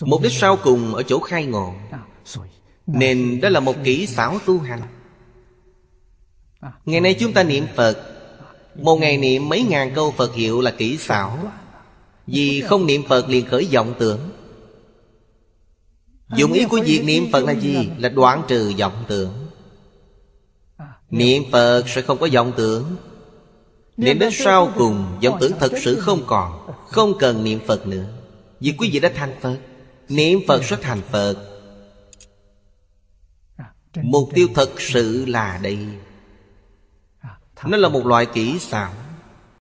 Mục đích sau cùng ở chỗ khai ngộ à, Nên đó là một kỹ xảo tu hành à. À, Ngày nay chúng ta niệm Phật Một ngày niệm mấy ngàn câu Phật hiệu là kỹ xảo Vì không niệm Phật liền khởi vọng tưởng Dụng ý của việc niệm Phật là gì? Là đoạn trừ vọng tưởng Niệm Phật sẽ không có vọng tưởng Niệm đến sau cùng vọng tưởng thật sự không còn Không cần niệm Phật nữa Vì quý vị đã thành Phật Niệm Phật xuất thành Phật Mục tiêu thật sự là đây Nó là một loại kỹ xảo